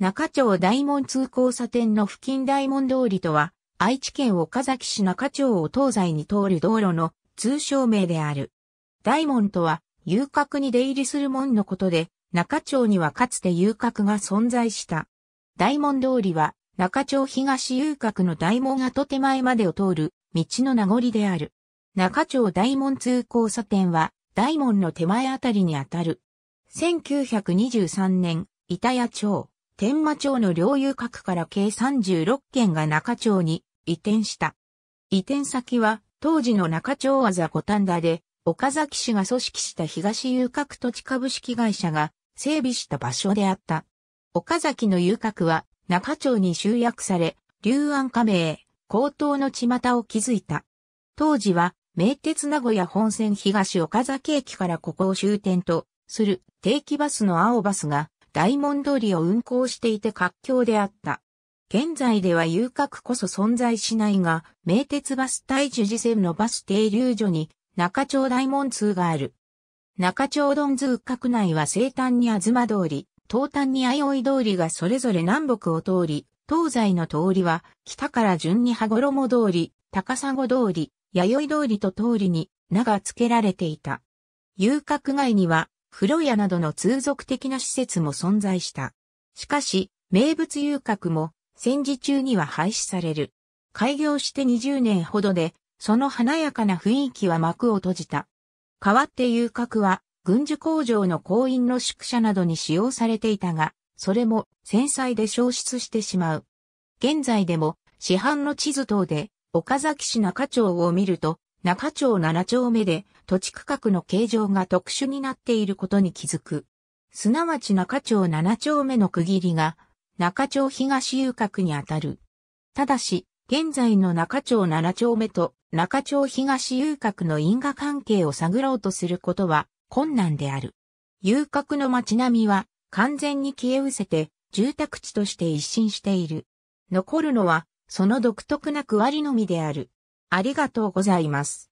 中町大門通交差点の付近大門通りとは、愛知県岡崎市中町を東西に通る道路の通称名である。大門とは、遊郭に出入りする門のことで、中町にはかつて遊郭が存在した。大門通りは、中町東遊郭の大門跡手前までを通る、道の名残である。中町大門通交差点は、大門の手前あたりにあたる。1923年、板谷町。天馬町の領有閣から計36件が中町に移転した。移転先は当時の中町あざ五反田で、岡崎市が組織した東遊郭土地株式会社が整備した場所であった。岡崎の遊郭は中町に集約され、龍安加盟、高等の巷を築いた。当時は、名鉄名古屋本線東岡崎駅からここを終点とする定期バスの青バスがダイモンドリを運行していて活況であった。現在では遊郭こそ存在しないが、名鉄バス対樹寺線のバス停留所に中町大門通がある。中町ドン通閣内は西端に東通り、東端に相生通りがそれぞれ南北を通り、東西の通りは北から順に羽衣通り、高砂通り、弥生通りと通りに名が付けられていた。遊郭街には風呂屋などの通俗的な施設も存在した。しかし、名物遊郭も戦時中には廃止される。開業して20年ほどで、その華やかな雰囲気は幕を閉じた。代わって遊郭は、軍需工場の工員の宿舎などに使用されていたが、それも戦災で消失してしまう。現在でも市販の地図等で岡崎市中町を見ると中町七丁目で土地区画の形状が特殊になっていることに気づく。すなわち中町七丁目の区切りが中町東遊郭にあたる。ただし、現在の中町七丁目と中町東遊郭の因果関係を探ろうとすることは困難である。遊郭の街並みは完全に消え失せて住宅地として一新している。残るのはその独特な区割りのみである。ありがとうございます。